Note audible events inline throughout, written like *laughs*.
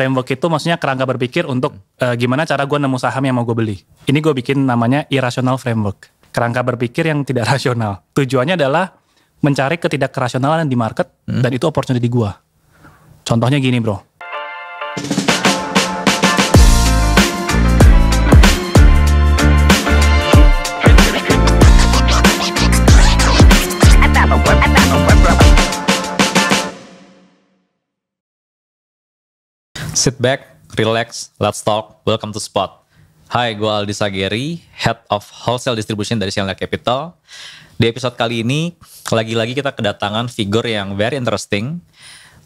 framework itu maksudnya kerangka berpikir untuk uh, gimana cara gue nemu saham yang mau gue beli. Ini gue bikin namanya irrational framework. Kerangka berpikir yang tidak *laughs* rasional. Tujuannya adalah mencari ketidakrasionalan di market hmm. dan itu opportunity gue. Contohnya gini bro, Sit back, relax, let's talk. Welcome to Spot. Hai, gue Aldi Sageri, Head of Wholesale Distribution dari Sianla Capital. Di episode kali ini, lagi-lagi kita kedatangan figur yang very interesting,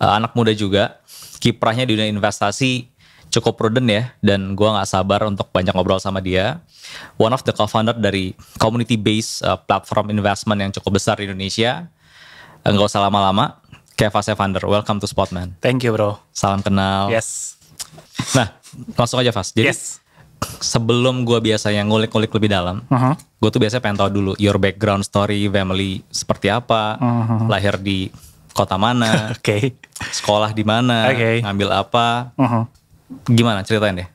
eh, anak muda juga, kiprahnya di dunia investasi cukup prudent ya, dan gue gak sabar untuk banyak ngobrol sama dia. One of the co-founder dari community-based eh, platform investment yang cukup besar di Indonesia. Enggak eh, usah lama-lama, Kevas Evander, welcome to Spotman. Thank you bro. Salam kenal. Yes. Nah, langsung aja Fas. Jadi yes. sebelum gue biasanya ngulik-ngulik lebih dalam, uh -huh. gue tuh biasanya pengen tahu dulu your background story, family seperti apa, uh -huh. lahir di kota mana, *laughs* okay. sekolah di mana, okay. ngambil apa, uh -huh. gimana ceritain deh.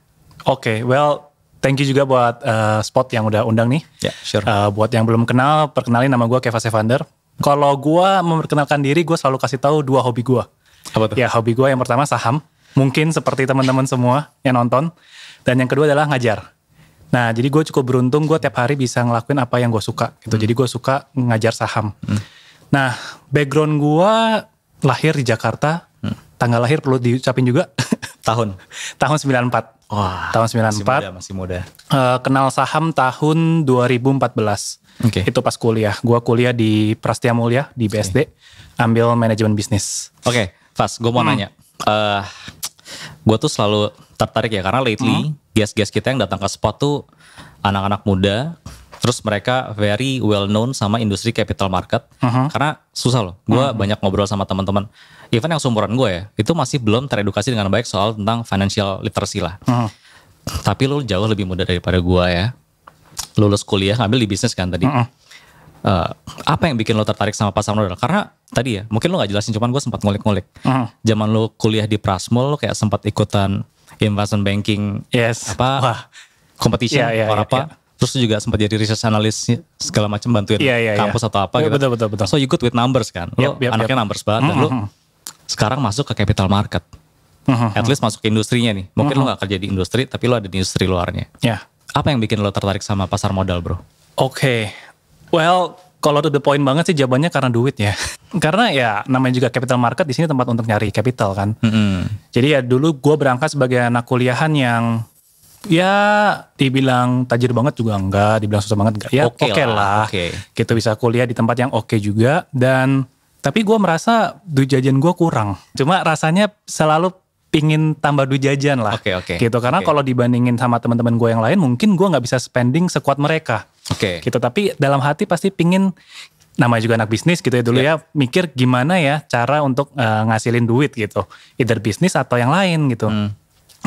Oke, okay, well thank you juga buat uh, Spot yang udah undang nih. Ya, yeah, sure. Uh, buat yang belum kenal, perkenalin nama gue Kevas Evander. Kalau gue memperkenalkan diri, gue selalu kasih tahu dua hobi gue. Apa tuh? Ya hobi gue yang pertama saham, mungkin seperti teman-teman semua yang nonton. Dan yang kedua adalah ngajar. Nah, jadi gue cukup beruntung gue tiap hari bisa ngelakuin apa yang gue suka gitu. Hmm. Jadi gue suka ngajar saham. Hmm. Nah, background gue lahir di Jakarta. Hmm. Tanggal lahir perlu diucapin juga. *laughs* Tahun? tahun 94. Wah, tahun 94. Masih muda, masih muda. Uh, kenal saham tahun 2014. Okay. Itu pas kuliah. Gua kuliah di Prastia Mulia di BSD, okay. ambil manajemen bisnis. Oke, okay, Fas, gue mau hmm. nanya. Uh, eh, gue tuh selalu tertarik ya karena lately hmm. guest-guest kita yang datang ke spot tuh anak-anak muda terus mereka very well known sama industri capital market uh-huh. karena susah loh gue uh-huh. Hmm. banyak ngobrol sama teman-teman even yang seumuran gue ya itu masih belum teredukasi dengan baik soal tentang financial literacy lah uh-huh. tapi lo jauh lebih muda daripada gue ya lulus kuliah ngambil di bisnis kan tadi. Uh -uh. Uh, apa yang bikin lo tertarik sama pasar modal? Karena tadi ya, mungkin lo gak jelasin, cuman gue sempat ngulik-ngulik. Uh -huh. Zaman lo kuliah di Prasmul, lo kayak sempat ikutan investment banking, yes. apa Wah. competition, yeah, yeah, yeah, apa. Yeah. Terus juga sempat jadi research analyst segala macam bantuin yeah, yeah, iya. kampus yeah. atau apa yeah, gitu. Betul, betul, betul. So you good with numbers kan? Lo yep, yep, anaknya yep. numbers banget, mm -hmm. dan lo sekarang masuk ke capital market. Mm -hmm. At least masuk ke industrinya nih. Mungkin mm -hmm. lo gak kerja di industri, tapi lo ada di industri luarnya. Yeah. Apa yang bikin lo tertarik sama pasar modal, bro? Oke, okay. well kalau to the point banget sih jawabannya karena duit ya. *laughs* karena ya namanya juga capital market di sini tempat untuk nyari capital kan. Mm -hmm. Jadi ya dulu gue berangkat sebagai anak kuliahan yang ya dibilang tajir banget juga enggak, dibilang susah banget enggak. Ya oke okay okay lah. lah. Okay. Kita gitu, bisa kuliah di tempat yang oke okay juga dan tapi gue merasa duit jajan gue kurang. Cuma rasanya selalu pingin tambah duit jajan lah. okay, Okay. Gitu karena okay. kalau dibandingin sama teman-teman gue yang lain mungkin gue nggak bisa spending sekuat mereka. Okay. Gitu tapi dalam hati pasti pingin nama juga anak bisnis gitu ya dulu yeah. ya mikir gimana ya cara untuk uh, ngasilin duit gitu. Either bisnis atau yang lain gitu. Hmm.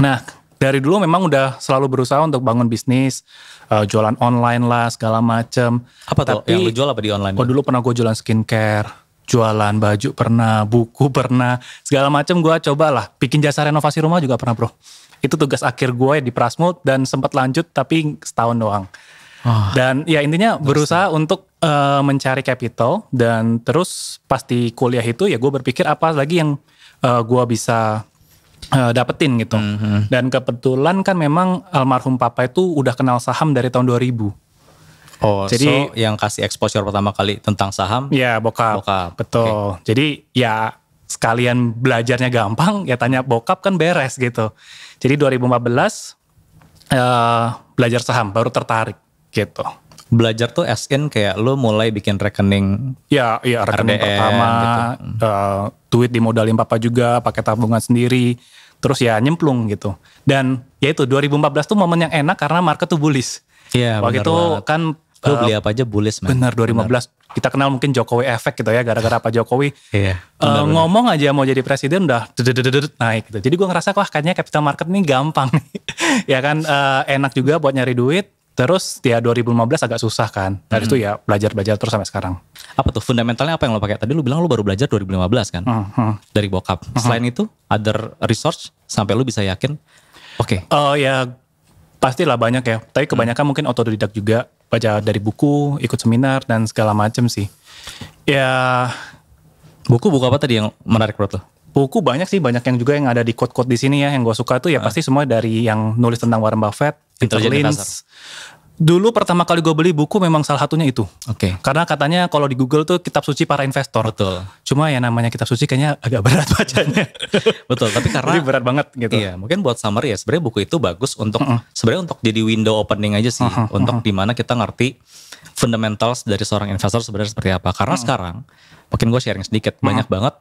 Nah, dari dulu memang udah selalu berusaha untuk bangun bisnis, uh, jualan online lah segala macem. Apa tuh? Tapi, yang lu jual apa di online? Oh dulu pernah gue jualan skincare jualan baju pernah, buku pernah, segala macam gue cobalah. Bikin jasa renovasi rumah juga pernah bro. Itu tugas akhir gue di Prasmo dan sempat lanjut tapi setahun doang. Oh, dan ya intinya terus berusaha untuk uh, mencari capital dan terus pasti kuliah itu ya gue berpikir apa lagi yang uh, eh, gue bisa uh, dapetin gitu. Mm -hmm. Dan kebetulan kan memang almarhum papa itu udah kenal saham dari tahun 2000. Oh, jadi so yang kasih exposure pertama kali tentang saham? Ya bokap. Bokap. Betul. Okay. Jadi ya sekalian belajarnya gampang, ya tanya bokap kan beres gitu. Jadi 2014 uh, eh, belajar saham, baru tertarik gitu. Belajar tuh as in kayak lo mulai bikin rekening. Ya, ya rekening RDN, pertama, gitu. uh, duit dimodalin papa juga, pakai tabungan sendiri. Terus ya nyemplung gitu. Dan ya itu 2014 tuh momen yang enak karena market tuh bullish. Iya, Waktu itu banget. kan Lu eh, beli apa aja bullish man. Benar 2015. Bener. Kita kenal mungkin Jokowi efek gitu ya gara-gara Pak Jokowi. Iya. Uh, ngomong aja mau jadi presiden udah naik gitu. Jadi gua ngerasa wah kayaknya capital market ini gampang ya kan uh, enak juga buat nyari duit. Terus ya 2015 agak susah kan. Dari hmm. itu ya belajar-belajar terus sampai sekarang. Apa tuh fundamentalnya apa yang lo pakai? Tadi lo bilang lo baru belajar 2015 kan? Hmm, Dari bokap. Hmm. Selain itu other resource sampai lo bisa yakin oke. Okay. Oh uh, ya pastilah banyak ya. Tapi kebanyakan hmm. mungkin otodidak juga baca dari buku, ikut seminar dan segala macam sih. Ya buku buku apa tadi yang menarik menurut lo? Buku banyak sih, banyak yang juga yang ada di quote-quote di sini ya yang gue suka tuh ya uh. pasti semua dari yang nulis tentang Warren Buffett, Peter Lynch, Dulu pertama kali gue beli buku memang salah satunya itu. Oke. Okay. Karena katanya kalau di Google tuh kitab suci para investor. Betul. Cuma ya namanya kitab suci kayaknya agak *laughs* berat bacanya. *laughs* Betul, tapi karena Jadi berat banget gitu. Iya, mungkin buat summary ya sebenarnya buku itu bagus untuk uh -uh. sebenarnya untuk jadi window opening aja sih uh -huh, untuk uh -huh. dimana kita ngerti fundamentals dari seorang investor sebenarnya seperti apa. Karena uh -huh. sekarang mungkin gue sharing sedikit uh -huh. banyak banget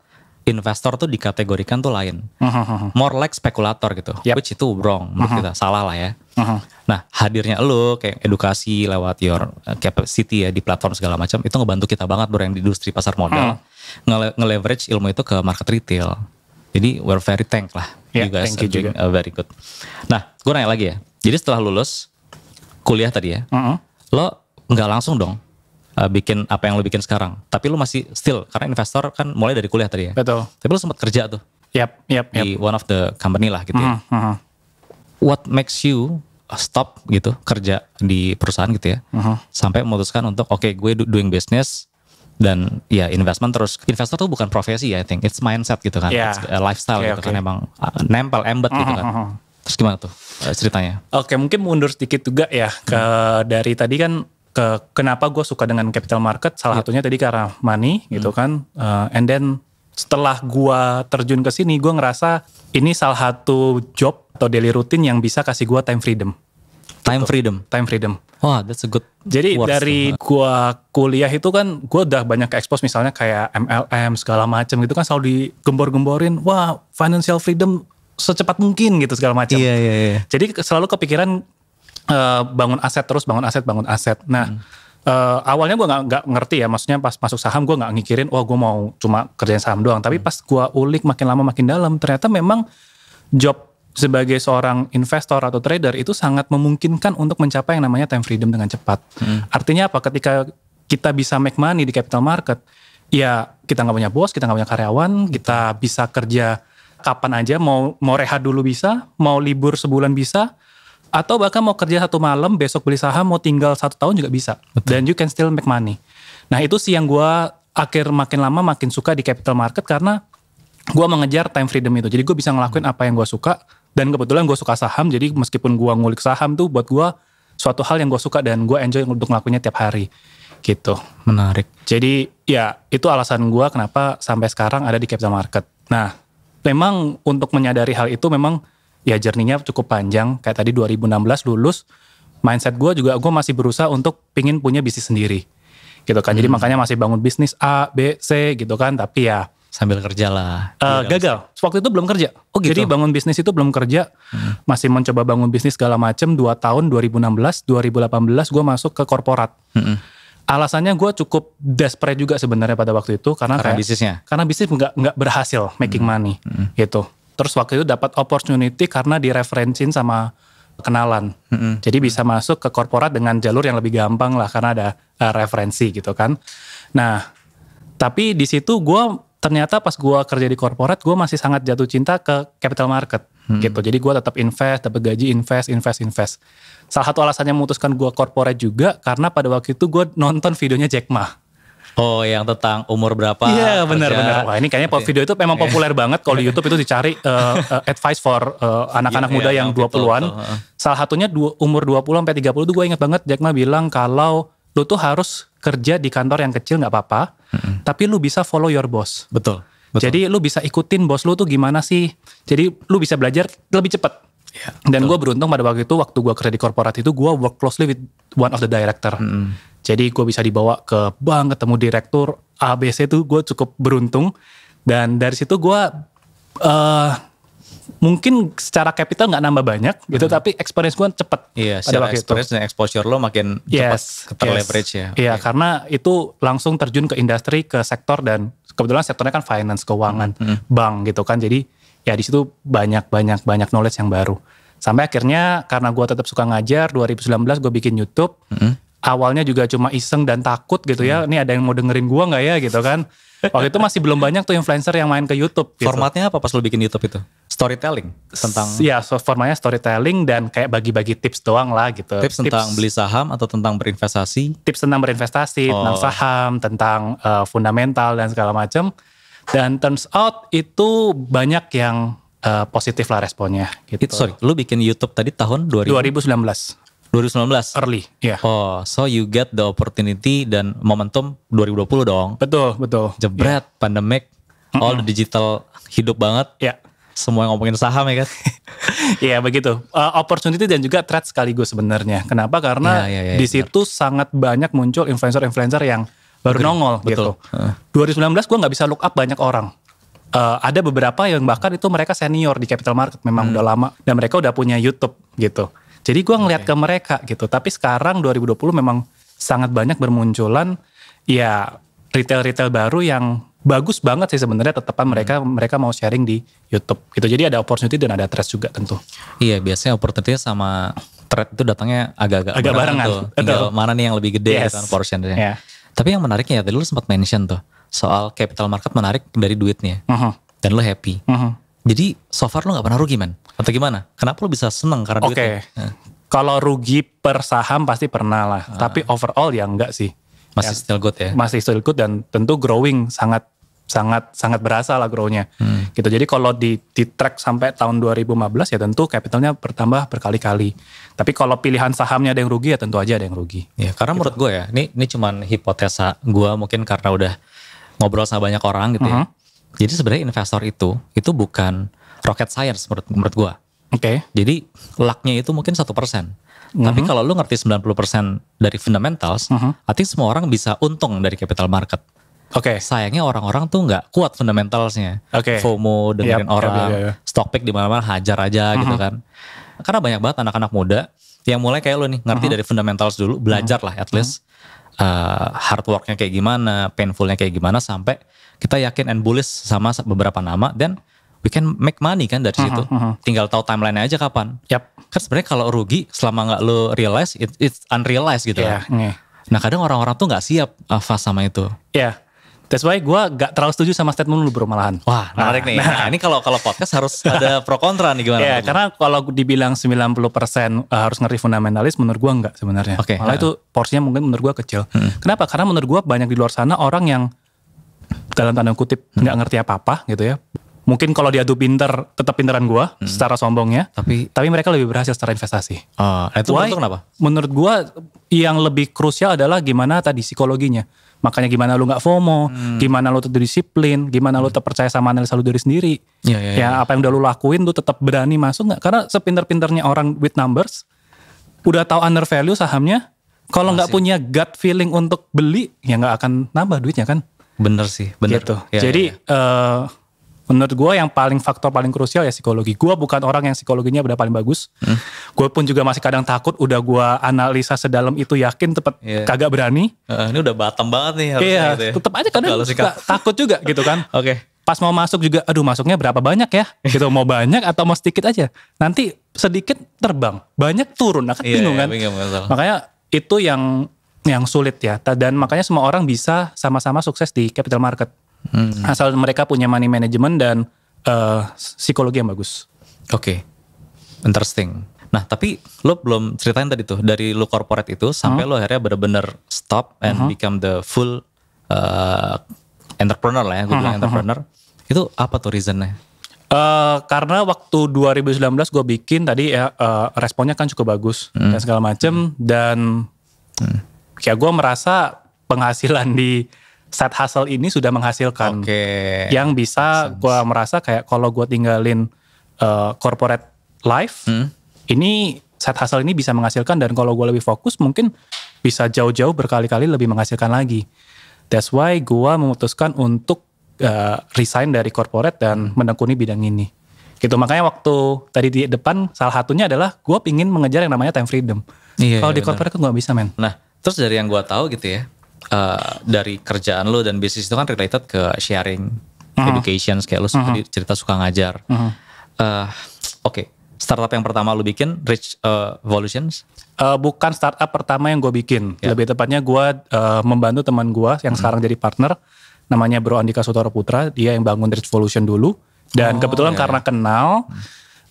investor tuh dikategorikan tuh lain. Uh-huh. More like spekulator gitu. Yep. Which itu wrong menurut uh-huh. kita, salah lah ya. Uh-huh. Nah, hadirnya lo kayak edukasi lewat your eh, capacity ya di platform segala macam itu ngebantu kita banget bro yang di industri pasar modal uh-huh. nge-leverage ilmu itu ke market retail. Jadi we're very thank lah. Yeah, you guys thank you doing juga. very good. Nah, gue nanya lagi ya. Jadi setelah lulus kuliah tadi ya, uh-huh. lo nggak langsung dong uh, bikin apa yang lo bikin sekarang. Tapi lo masih still karena investor kan mulai dari kuliah tadi ya. Betul. Tapi lo sempat kerja tuh. Yep, yep, yep. Di one of the company lah gitu. Mm -hmm. ya. What makes you uh, stop gitu kerja di perusahaan gitu ya. Mm -hmm. Sampai memutuskan untuk oke okay, gue doing business dan ya investment terus investor tuh bukan profesi ya I think it's mindset gitu kan yeah. it's lifestyle okay, gitu okay. kan emang uh, nempel embed uh -huh. gitu hmm, kan terus gimana tuh uh, ceritanya oke okay, mungkin mundur sedikit juga ya ke hmm. dari tadi kan ke kenapa gue suka dengan capital market salah yeah. satunya tadi karena money hmm. gitu kan uh, and then setelah gue terjun ke sini gue ngerasa ini salah satu job atau daily routine yang bisa kasih gue time freedom gitu. time freedom time freedom wah oh, that's a good jadi words. dari gue kuliah itu kan gue udah banyak ke expose misalnya kayak MLM segala macam gitu kan selalu digembor-gemborin wah financial freedom secepat mungkin gitu segala macam. Iya, iya, iya. Jadi selalu kepikiran uh, bangun aset terus bangun aset bangun aset. Nah hmm. uh, awalnya gue nggak ngerti ya, maksudnya pas masuk saham gue nggak ngikirin, wah oh, gue mau cuma kerjain saham doang. Tapi hmm. pas gue ulik makin lama makin dalam, ternyata memang job sebagai seorang investor atau trader itu sangat memungkinkan untuk mencapai yang namanya time freedom dengan cepat. Hmm. Artinya apa? Ketika kita bisa make money di capital market, ya kita nggak punya bos, kita nggak punya karyawan, kita bisa kerja kapan aja, mau mau rehat dulu bisa, mau libur sebulan bisa, atau bahkan mau kerja satu malam besok beli saham mau tinggal satu tahun juga bisa dan you can still make money nah itu sih yang gue akhir makin lama makin suka di capital market karena gue mengejar time freedom itu jadi gue bisa ngelakuin apa yang gue suka dan kebetulan gue suka saham jadi meskipun gue ngulik saham tuh buat gue suatu hal yang gue suka dan gue enjoy untuk ngelakuinnya tiap hari gitu menarik jadi ya itu alasan gue kenapa sampai sekarang ada di capital market nah memang untuk menyadari hal itu memang ya jerninya cukup panjang kayak tadi 2016 lulus mindset gue juga gue masih berusaha untuk pingin punya bisnis sendiri gitu kan hmm. jadi makanya masih bangun bisnis A B C gitu kan tapi ya sambil kerja lah uh, gagal waktu itu belum kerja oh, gitu. jadi bangun bisnis itu belum kerja hmm. masih mencoba bangun bisnis segala macem 2 tahun 2016 2018 gue masuk ke korporat hmm. alasannya gue cukup desperate juga sebenarnya pada waktu itu karena karena kayak, bisnisnya karena bisnis nggak nggak berhasil making hmm. money hmm. gitu Terus waktu itu dapat opportunity karena direferensin sama kenalan. Mm-hmm. Jadi bisa masuk ke korporat dengan jalur yang lebih gampang lah karena ada uh, referensi gitu kan. Nah, tapi di situ gue ternyata pas gue kerja di korporat gue masih sangat jatuh cinta ke capital market hmm. gitu. Jadi gue tetap invest, tetap gaji invest, invest, invest. Salah satu alasannya memutuskan gue korporat juga karena pada waktu itu gue nonton videonya Jack Ma. Oh, yang tentang umur berapa? Iya, benar-benar. Wah, ini kayaknya video itu memang populer banget kalau di YouTube itu dicari uh, uh, advice for eh, anak-anak uh, iya, yeah, muda yeah, yang 20-an. Gitu, Salah satunya dua, umur 20 sampai 30 itu gue inget banget Jack Ma bilang kalau lu tuh harus kerja di kantor yang kecil nggak apa-apa, mm -hmm. tapi lu bisa follow your boss. Betul. Betul. Jadi lu bisa ikutin bos lu tuh gimana sih? Jadi lu bisa belajar lebih cepat. Dan gue beruntung pada waktu itu waktu gue kerja di korporat itu gue work closely with one of the director. Mm. Jadi gue bisa dibawa ke bank ketemu direktur ABC itu gue cukup beruntung. Dan dari situ gue uh, mungkin secara capital nggak nambah banyak gitu hmm. tapi experience gue cepet iya secara waktu experience itu. exposure lo makin yes, cepat yes. leverage ya iya okay. karena itu langsung terjun ke industri ke sektor dan kebetulan sektornya kan finance keuangan hmm. bank gitu kan jadi ya di situ banyak banyak banyak knowledge yang baru sampai akhirnya karena gue tetap suka ngajar 2019 gue bikin YouTube mm-hmm. awalnya juga cuma iseng dan takut gitu ya mm-hmm. ini mm. ada yang mau dengerin gue nggak ya gitu kan waktu itu masih belum banyak tuh influencer yang main ke YouTube gitu. formatnya apa pas lo bikin YouTube itu storytelling tentang ya so formatnya storytelling dan kayak bagi-bagi tips doang lah gitu tips, tips tentang beli saham atau tentang berinvestasi tips tentang berinvestasi oh. tentang saham tentang uh, fundamental dan segala macam dan turns out itu banyak yang uh, positif lah responnya gitu. It, sorry, lu bikin YouTube tadi tahun 2000? 2019. 2019 early ya yeah. oh so you get the opportunity dan momentum 2020 dong betul betul jebret yeah. pandemic mm -mm. all the digital hidup banget ya yeah. semua ngomongin saham ya kan *laughs* Iya yeah, begitu uh, opportunity dan juga threat sekaligus sebenarnya kenapa karena yeah, yeah, yeah, iya, di situ sangat banyak muncul influencer-influencer yang baru okay. nongol gitu. betul. Gitu. 2019 gue nggak bisa look up banyak orang. Uh, ada beberapa yang bahkan itu mereka senior di capital market memang hmm. udah lama dan mereka udah punya YouTube gitu. Jadi gue ngeliat okay. ke mereka gitu. Tapi sekarang 2020 memang sangat banyak bermunculan ya retail-retail baru yang bagus banget sih sebenarnya tetapan hmm. mereka hmm. mereka mau sharing di YouTube gitu. Jadi ada opportunity dan ada trust juga tentu. Iya, biasanya opportunity sama trend itu datangnya agak-agak agak barengan. Tuh. Tinggal mana nih yang lebih gede gitu kan, yes. kan portionnya. Yeah. Tapi yang menariknya ya tadi lu sempat mention tuh soal capital market menarik dari duitnya. Uh -huh. Dan lu happy. Uh -huh. Jadi so far lu nggak pernah rugi man atau gimana? Kenapa lu bisa seneng karena okay. duitnya? Oke. Nah. Kalau rugi per saham pasti pernah lah, uh. tapi overall ya enggak sih. Masih ya, still good ya. Masih still good dan tentu growing sangat sangat sangat berasa lah grow-nya. hmm. gitu jadi kalau di di track sampai tahun 2015 ya tentu capitalnya bertambah berkali-kali tapi kalau pilihan sahamnya ada yang rugi ya tentu aja ada yang rugi ya karena gitu. menurut gue ya ini ini cuman hipotesa gue mungkin karena udah ngobrol sama banyak orang gitu uh ya. mm-hmm. -huh. jadi sebenarnya investor itu itu bukan rocket science menurut menurut gue oke okay. jadi lucknya itu mungkin satu persen Mm-hmm. Tapi kalau lu ngerti 90% dari fundamentals, mm-hmm. artinya semua orang bisa untung dari capital market. Oke. Okay. Sayangnya orang-orang tuh nggak kuat fundamentalsnya. Oke. Okay. FOMO dengan yep, orang, yep, yep, yep. stock pick di mana-mana hajar aja uh-huh. gitu mm-hmm. kan. Karena banyak banget anak-anak muda yang mulai kayak lo nih ngerti uh-huh. dari fundamentals dulu, mm-hmm. belajar lah at least uh, hard worknya kayak gimana, painfulnya kayak gimana sampai kita yakin and bullish sama beberapa nama dan we can make money kan dari uh -huh, situ. Uh -huh. Tinggal tahu timeline aja kapan. Yap. Kan sebenarnya kalau rugi selama nggak lo realize it, it's unrealized gitu. Yeah, kan. yeah. Nah kadang orang-orang tuh nggak siap uh, ah, fast sama itu. Iya. Yeah. That's why gue gak terlalu setuju sama statement lu bro malahan. Wah menarik nah, nih. Nah, ini kalau kalau podcast harus ada pro kontra nih gimana? Iya yeah, karena kalau dibilang 90% eh, harus ngeri fundamentalis menurut gue enggak sebenarnya. Okay, Malah uh. itu porsinya mungkin menurut gue kecil. Hmm. Kenapa? Karena menurut gue banyak di luar sana orang yang dalam tanda kutip hmm. nggak hmm. Gak ngerti apa-apa gitu ya mungkin kalau diadu pinter tetap pinteran gue hmm. secara sombongnya tapi tapi mereka lebih berhasil secara investasi uh, itu Why, kenapa menurut gue yang lebih krusial adalah gimana tadi psikologinya makanya gimana lu nggak FOMO hmm. gimana lu tetap disiplin gimana hmm. lu tetap percaya sama analisa lu dari sendiri iya, iya, ya, ya, ya, ya apa yang udah lu lakuin lu tetap berani masuk nggak karena sepinter-pinternya orang with numbers udah tahu under value sahamnya kalau nggak punya gut feeling untuk beli ya nggak akan nambah duitnya kan bener sih bener gitu. ya, ya jadi ya, ya. Uh, menurut gue yang paling faktor paling krusial ya psikologi. Gue bukan orang yang psikologinya udah paling bagus. Hmm. Gue pun juga masih kadang takut. Udah gue analisa sedalam itu yakin tetap yeah. kagak berani. Uh, ini udah batam banget nih. harusnya. yeah, gitu ya. tetap aja kadang takut juga gitu kan. *laughs* Oke. okay. Pas mau masuk juga, aduh masuknya berapa banyak ya? Gitu mau banyak atau mau sedikit aja? Nanti sedikit terbang, banyak turun, nah, kan yeah, bingung iya, kan? Yeah, bingung, Makanya itu yang yang sulit ya. Dan makanya semua orang bisa sama-sama sukses di capital market hmm. asal mereka punya money management dan uh, psikologi yang bagus. Oke, okay. interesting. Nah tapi lo belum ceritain tadi tuh dari lo corporate itu sampai hmm. lo akhirnya benar-benar stop and hmm. become the full uh, entrepreneur lah ya, gue hmm. bilang hmm, hmm. entrepreneur. Hmm. Itu apa tuh reasonnya? Uh, karena waktu 2019 gue bikin tadi ya uh, responnya kan cukup bagus hmm. dan segala macem hmm. dan hmm. ya gue merasa penghasilan di side hustle ini sudah menghasilkan. Okay. Yang bisa gue merasa kayak kalau gue tinggalin uh, corporate life, hmm? ini side hustle ini bisa menghasilkan dan kalau gue lebih fokus mungkin bisa jauh-jauh berkali-kali lebih menghasilkan lagi. That's why gue memutuskan untuk uh, resign dari corporate dan hmm. menekuni bidang ini. Gitu makanya waktu tadi di depan salah satunya adalah gue ingin mengejar yang namanya time freedom. Iya, kalau iya, di corporate kan gue gak bisa men. Nah terus dari yang gue tahu gitu ya Eh, dari kerjaan lo dan bisnis itu kan related ke sharing uh-huh. education kayak lo uh-huh. cerita suka ngajar uh-huh. uh, oke okay. startup yang pertama lo bikin Rich uh, eh, Volutions uh, bukan startup pertama yang gue bikin yeah. lebih tepatnya gue uh, membantu teman gue yang uh-huh. sekarang jadi partner namanya Bro Andika Sutoro Putra dia yang bangun Rich Volution dulu dan oh, kebetulan yeah. karena ya. kenal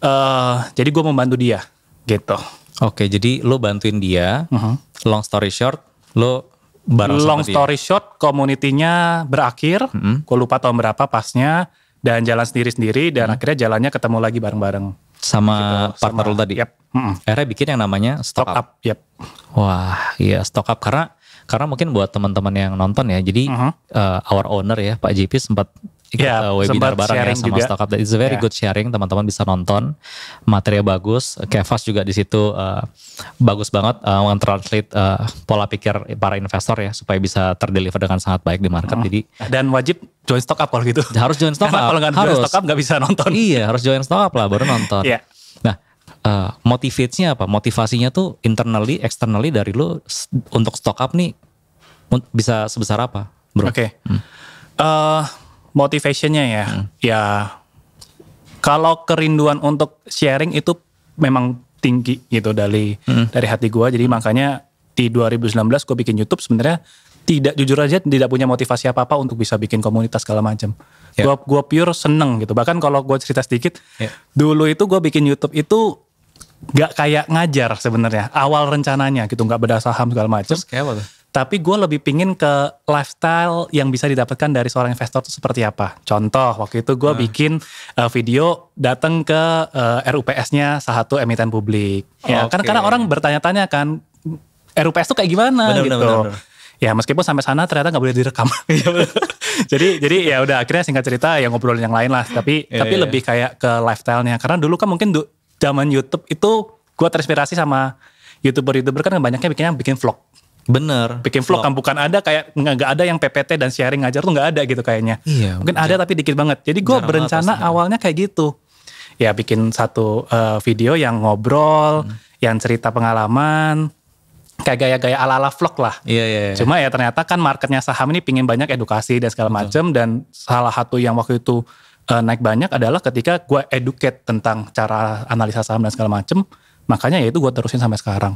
uh, jadi gue membantu dia gitu oke okay, jadi lo bantuin dia uh-huh. long story short lo barang long story ya. short komunitinya berakhir mm-hmm. gue lupa tahun berapa pasnya dan jalan sendiri-sendiri dan mm-hmm. akhirnya jalannya ketemu lagi bareng-bareng sama gitu, partner sama, lo tadi yep. mm-hmm. akhirnya bikin yang namanya stock, stock up. up yep. wah iya stock up karena karena mungkin buat teman-teman yang nonton ya jadi mm -hmm. uh, our owner ya Pak JP sempat ikut yeah, ya, uh, webinar bareng ya sama juga. itu It's a very yeah. good sharing, teman-teman bisa nonton. materi bagus, Kevas juga di situ uh, bagus banget uh, eh, translate uh, eh, pola pikir para investor ya supaya bisa terdeliver dengan sangat baik di market. Hmm. Jadi dan wajib join stock up kalau gitu. *laughs* Harus join stock up. Kalau nggak join stock up nggak bisa nonton. Iya, harus join stock up lah baru nonton. yeah. Nah, uh, motivasinya apa? Motivasinya tuh internally, externally dari lu untuk stock up nih bisa sebesar apa, bro? Oke. Okay. Hmm. Uh, motivationnya ya hmm. ya kalau kerinduan untuk sharing itu memang tinggi gitu dari hmm. dari hati gue jadi makanya di 2019 gue bikin YouTube sebenarnya tidak jujur aja tidak punya motivasi apa apa untuk bisa bikin komunitas segala macam. Yeah. Gue gue pure seneng gitu. Bahkan kalau gue cerita sedikit, yeah. dulu itu gue bikin YouTube itu gak kayak ngajar sebenarnya. Awal rencananya gitu, nggak beda saham segala macam tapi gue lebih pingin ke lifestyle yang bisa didapatkan dari seorang investor itu seperti apa. Contoh, waktu itu gue uh. Ah. bikin uh, video datang ke uh, eh, RUPS-nya salah satu emiten publik. Ya, kan okay. karena, karena orang bertanya-tanya kan RUPS itu kayak gimana bener, gitu. Bener, bener, bener. Ya meskipun sampai sana ternyata nggak boleh direkam. *laughs* Iya, jadi jadi ya udah akhirnya singkat cerita ya ngobrolin yang lain lah. Tapi yeah, tapi yeah. lebih iya. kayak ke lifestylenya. Karena dulu kan mungkin du, zaman YouTube itu gue terinspirasi sama youtuber-youtuber kan banyaknya bikinnya bikin vlog. Bener. Bikin vlog kan bukan ada kayak nggak ada yang PPT dan sharing ngajar tuh nggak ada gitu kayaknya. Iya. Mungkin ada tapi dikit banget. Jadi gue berencana awalnya kayak gitu. Ya bikin satu uh, video yang ngobrol, hmm. yang cerita pengalaman, kayak gaya-gaya ala-ala vlog lah. Iya, iya, iya. Cuma ya ternyata kan marketnya saham ini pingin banyak edukasi dan segala macam dan salah satu yang waktu itu uh, naik banyak adalah ketika gue educate tentang cara analisa saham dan segala macem Makanya ya itu gue terusin sampai sekarang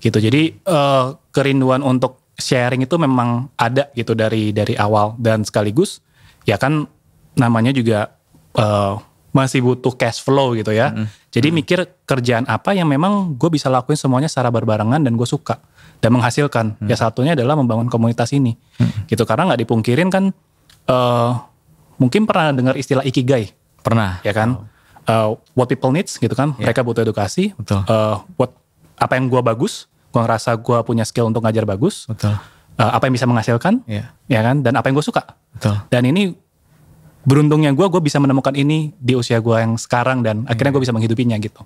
gitu jadi uh, kerinduan untuk sharing itu memang ada gitu dari dari awal dan sekaligus ya kan namanya juga uh, masih butuh cash flow gitu ya. Mm. Jadi mm. mikir kerjaan apa yang memang gue bisa lakuin semuanya secara berbarengan dan gue suka dan menghasilkan. Mm. Ya satunya adalah membangun komunitas ini. Mm. Gitu karena nggak dipungkirin kan uh, mungkin pernah dengar istilah ikigai. Pernah. Ya kan? Oh. Uh, what people needs gitu kan. Yeah. Mereka butuh edukasi. Uh, what apa yang gue bagus, gue ngerasa gue punya skill untuk ngajar bagus. Betul. Uh, apa yang bisa menghasilkan, yeah. ya kan? Dan apa yang gue suka. Betul. Dan ini beruntungnya gue, gue bisa menemukan ini di usia gue yang sekarang dan yeah. akhirnya gue iya. bisa menghidupinya gitu.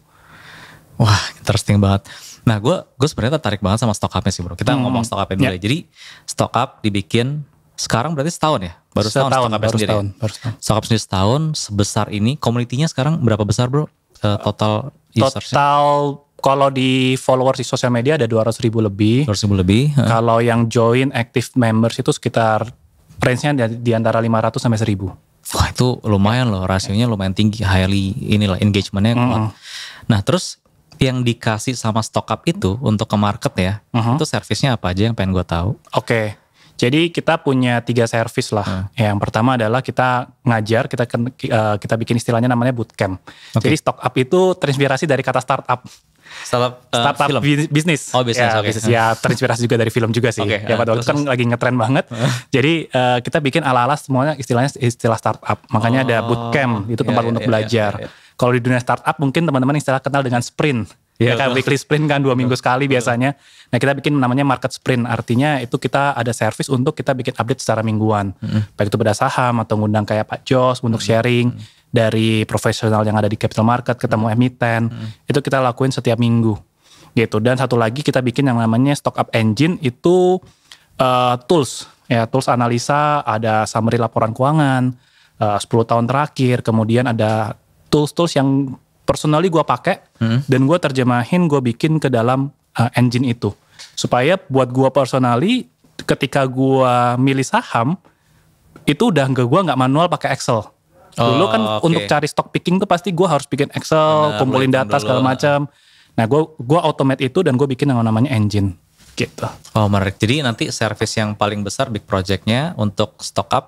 Wah, interesting banget. Nah, gue gue sebenarnya tertarik banget sama stock upnya sih bro. Kita hmm. ngomong stock up dulu yeah. ya. Jadi stock up dibikin sekarang berarti setahun ya? Baru setahun, setahun stock up sendiri. Ya? Setahun, baru setahun. Stock up sendiri setahun sebesar ini. komunitinya sekarang berapa besar bro? Uh, total Total kalau di followers di sosial media ada 200 ribu lebih. 200 ribu lebih. Kalau yang join active members itu sekitar range-nya di antara 500 sampai 1000. Wah itu lumayan loh rasionya lumayan tinggi highly inilah engagementnya nya Mm -hmm. Nah terus yang dikasih sama stock up itu untuk ke market ya mm -hmm. itu servisnya apa aja yang pengen gue tahu? Oke. Okay. Jadi kita punya tiga servis lah. Hmm. Yang pertama adalah kita ngajar, kita eh, kita bikin istilahnya namanya bootcamp. Okay. Jadi stock up itu terinspirasi dari kata startup startup, uh, startup film. bisnis. Oh bisnis, ya, okay. bisnis. Ya terinspirasi juga dari film juga sih. Okay, ya uh, pada waktu kan lagi ngetren banget. Uh. *laughs* Jadi uh, kita bikin ala-ala semuanya istilahnya istilah startup. Makanya oh, ada bootcamp itu iya, tempat yeah, untuk yeah, iya, belajar. Yeah, yeah. Kalau di dunia startup mungkin teman-teman istilah kenal dengan sprint. Ya, iya, kan weekly sprint kan dua minggu sekali biasanya. Nah kita bikin namanya market sprint, artinya itu kita ada service untuk kita bikin update secara mingguan, hmm. baik itu pada saham atau ngundang kayak Pak Jos untuk hmm. sharing. Hmm dari profesional yang ada di capital market ketemu hmm. emiten hmm. itu kita lakuin setiap minggu gitu dan satu lagi kita bikin yang namanya stock up engine itu uh, tools ya tools analisa ada summary laporan keuangan eh, uh, 10 tahun terakhir kemudian ada tools-tools yang personally gue pakai hmm. dan gue terjemahin gue bikin ke dalam uh, engine itu supaya buat gue personally ketika gue milih saham itu udah gue nggak manual pakai Excel Dulu kan oh, okay. untuk cari stock picking tuh pasti gue harus bikin Excel, nah, kumpulin data dulu. segala macam. Nah, gue gua automate itu dan gue bikin yang namanya engine gitu. Oh, menarik. Jadi nanti service yang paling besar big projectnya untuk stock up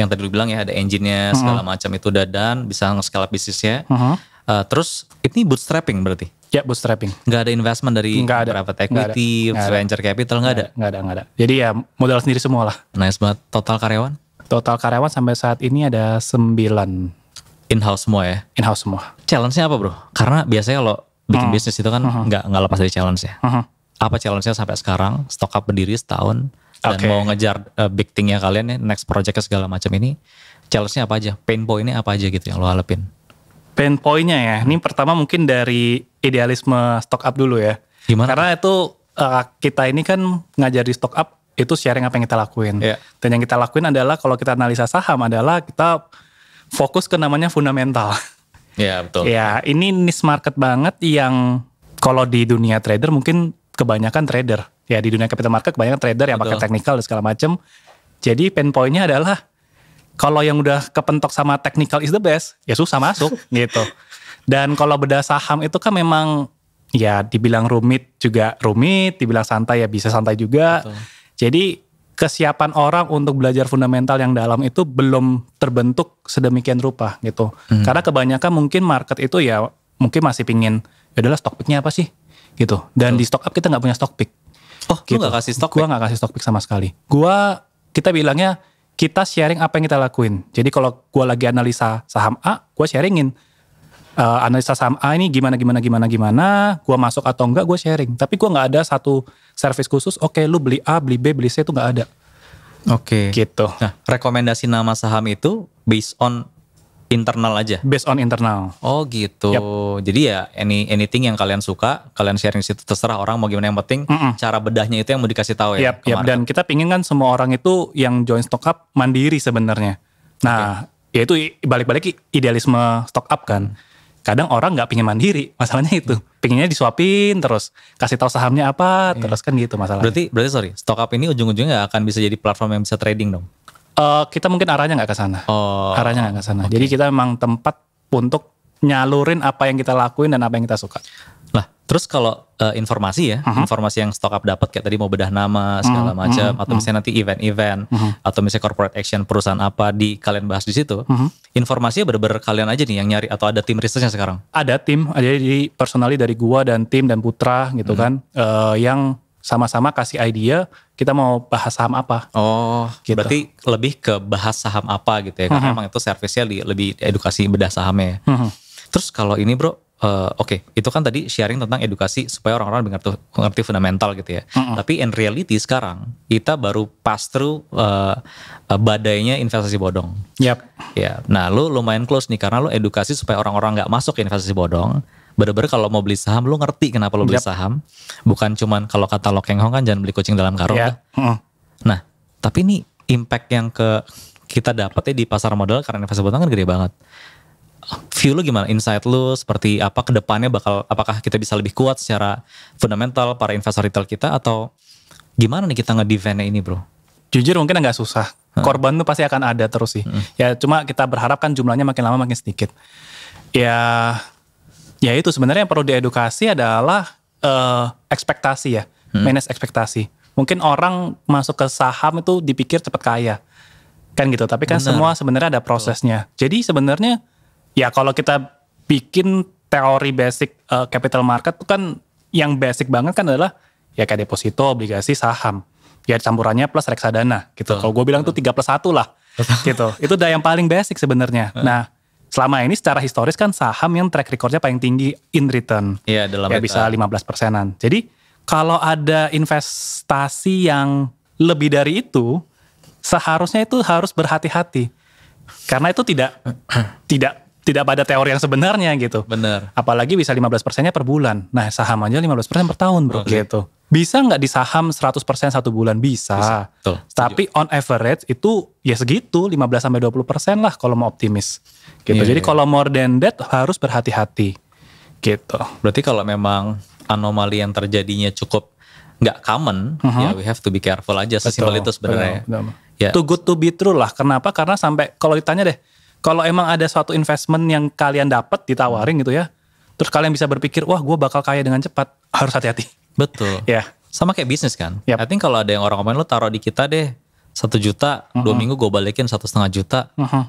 yang tadi lu bilang ya ada engine-nya segala mm -hmm. macam itu udah dan bisa nge-scale up bisnisnya. Mm -hmm. uh, terus ini bootstrapping berarti? Ya bootstrapping. Gak ada investment dari gak ada. private equity, gak ada. venture capital, gak ada? Gak ada, gak ada. Jadi ya modal sendiri semua lah. Nice banget. Total karyawan? Total karyawan sampai saat ini ada 9. In-house semua ya? In-house semua. Challenge-nya apa bro? Karena biasanya kalau bikin hmm. bisnis itu kan hmm. nggak gak, nggak lepas dari challenge ya. Hmm. Apa challenge-nya sampai sekarang? Stock up berdiri setahun dan okay. mau ngejar uh, big thing-nya kalian ya, next project segala macam ini. Challenge-nya apa aja? Pain point-nya apa aja gitu yang lo halepin? Pain point-nya ya. Ini pertama mungkin dari idealisme stock up dulu ya. Gimana? Karena itu uh, kita ini kan ngajari stock up itu sharing apa yang kita lakuin. Yeah. Dan yang kita lakuin adalah kalau kita analisa saham adalah kita fokus ke namanya fundamental. Iya yeah, betul. ya ini niche market banget yang kalau di dunia trader mungkin kebanyakan trader. Ya di dunia capital market kebanyakan trader yang pakai teknikal dan segala macam. Jadi pain pointnya adalah kalau yang udah kepentok sama technical is the best, ya susah masuk *laughs* gitu. Dan kalau beda saham itu kan memang ya dibilang rumit juga rumit, dibilang santai ya bisa santai juga. Betul. Jadi kesiapan orang untuk belajar fundamental yang dalam itu belum terbentuk sedemikian rupa gitu. Hmm. Karena kebanyakan mungkin market itu ya mungkin masih pingin ya adalah stock picknya apa sih gitu. Dan oh. di stock up kita nggak punya stock pick. Oh, gitu. lu gak kasih stock Gue Gua gak kasih stock pick sama sekali. Gue kita bilangnya kita sharing apa yang kita lakuin. Jadi kalau gue lagi analisa saham A, gue sharingin uh, analisa saham A ini gimana gimana gimana gimana, Gue masuk atau enggak gue sharing. Tapi gue nggak ada satu service khusus oke okay, lu beli A beli B beli C itu nggak ada Oke. Okay. Gitu. Nah, rekomendasi nama saham itu based on internal aja. Based on internal. Oh gitu. Yep. Jadi ya any anything yang kalian suka, kalian sharing situ terserah orang mau gimana yang penting mm -mm. cara bedahnya itu yang mau dikasih tahu ya. Yep, yep. Dan kita pingin kan semua orang itu yang join stock up mandiri sebenarnya. Nah, okay. ya itu balik-balik idealisme stock up kan kadang orang nggak pingin mandiri masalahnya itu pinginnya disuapin terus kasih tahu sahamnya apa iya. terus kan gitu masalahnya berarti berarti sorry stock up ini ujung-ujungnya akan bisa jadi platform yang bisa trading dong uh, kita mungkin arahnya nggak ke sana oh, arahnya nggak ke sana okay. jadi kita memang tempat untuk nyalurin apa yang kita lakuin dan apa yang kita suka Nah, terus kalau uh, informasi ya, uh-huh. informasi yang stock up dapat kayak tadi mau bedah nama segala uh-huh. macam uh-huh. atau misalnya nanti event-event uh-huh. atau misalnya corporate action perusahaan apa di kalian bahas di situ. Uh-huh. Informasinya bener-bener kalian aja nih yang nyari atau ada tim risetnya sekarang? Ada tim, jadi personali dari gua dan tim dan Putra gitu -huh. kan uh, yang sama-sama kasih idea kita mau bahas saham apa. Oh, gitu. berarti lebih ke bahas saham apa gitu ya. Karena uh-huh. emang itu servisnya lebih edukasi bedah sahamnya ya. Uh-huh. Terus kalau ini bro, Eh, oke okay, itu kan tadi sharing tentang edukasi supaya orang-orang mengerti, mengerti fundamental gitu ya. Mm-hmm. Tapi in reality sekarang kita baru pass through uh, badainya investasi bodong. Yap. Ya. Nah, lu lumayan close nih karena lu edukasi supaya orang-orang nggak masuk ke investasi bodong. Bener-bener kalau mau beli saham lu ngerti kenapa lu beli yep. saham. Bukan cuman kalau kata lo Hong kan jangan beli kucing dalam karung. Yeah. mm Nah, tapi ini impact yang ke kita dapatnya di pasar modal karena investasi bodong kan gede banget view lu gimana? Insight lu seperti apa ke depannya bakal apakah kita bisa lebih kuat secara fundamental para investor retail kita atau gimana nih kita defend ini, Bro? Jujur mungkin agak susah. Hmm. Korban tuh pasti akan ada terus sih. Hmm. Ya cuma kita berharap kan jumlahnya makin lama makin sedikit. Ya ya itu sebenarnya yang perlu diedukasi adalah uh, ekspektasi ya. Hmm. Manage ekspektasi. Mungkin orang masuk ke saham itu dipikir cepat kaya kan gitu tapi kan Bener. semua sebenarnya ada prosesnya jadi sebenarnya ya kalau kita bikin teori basic uh, capital market itu kan yang basic banget kan adalah ya kayak deposito, obligasi, saham. Ya campurannya plus reksadana gitu. Kalau gue bilang itu 3 plus 1 lah *laughs* gitu. Itu udah yang paling basic sebenarnya. Eh. Nah, selama ini secara historis kan saham yang track recordnya paling tinggi in return. Iya, dalam ya, bisa 15 persenan. Jadi kalau ada investasi yang lebih dari itu, seharusnya itu harus berhati-hati. Karena itu tidak tidak tidak pada teori yang sebenarnya gitu. Benar. Apalagi bisa 15 persennya per bulan. Nah saham aja 15 persen per tahun bro okay. gitu. Bisa nggak di saham 100 persen satu bulan? Bisa. bisa. Tapi on average itu ya segitu 15 sampai 20 persen lah kalau mau optimis. Gitu. Yeah, Jadi yeah. kalau more than that harus berhati-hati gitu. Berarti kalau memang anomali yang terjadinya cukup nggak common, uh -huh. ya we have to be careful aja. Sesimpel itu sebenarnya. Yeah. Too good to be true lah. Kenapa? Karena sampai kalau ditanya deh, kalau emang ada suatu investment yang kalian dapat ditawarin gitu ya, terus kalian bisa berpikir wah gue bakal kaya dengan cepat, harus hati-hati. Betul. *laughs* ya. Yeah. Sama kayak bisnis kan. Yep. I think kalau ada yang orang komen lo taruh di kita deh satu juta, mm -hmm. dua minggu gue balikin satu setengah juta. Mm -hmm.